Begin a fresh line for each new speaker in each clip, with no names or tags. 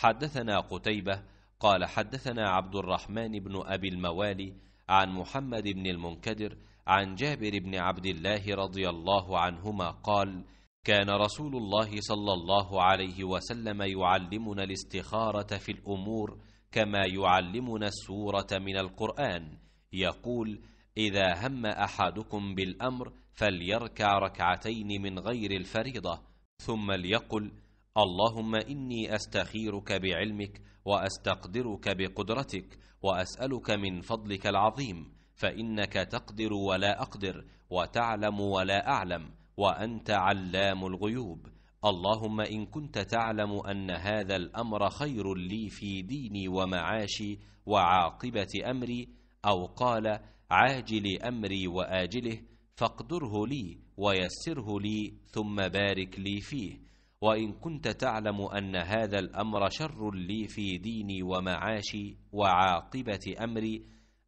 حدثنا قتيبة قال حدثنا عبد الرحمن بن أبي الموالي عن محمد بن المنكدر عن جابر بن عبد الله رضي الله عنهما قال كان رسول الله صلى الله عليه وسلم يعلمنا الاستخارة في الأمور كما يعلمنا السورة من القرآن يقول إذا هم أحدكم بالأمر فليركع ركعتين من غير الفريضة ثم ليقل اللهم اني استخيرك بعلمك واستقدرك بقدرتك واسالك من فضلك العظيم فانك تقدر ولا اقدر وتعلم ولا اعلم وانت علام الغيوب اللهم ان كنت تعلم ان هذا الامر خير لي في ديني ومعاشي وعاقبه امري او قال عاجل امري واجله فاقدره لي ويسره لي ثم بارك لي فيه وان كنت تعلم ان هذا الامر شر لي في ديني ومعاشي وعاقبه امري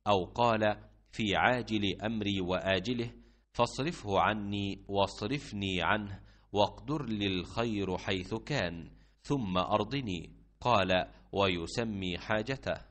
او قال في عاجل امري واجله فاصرفه عني واصرفني عنه واقدر لي الخير حيث كان ثم ارضني قال ويسمي حاجته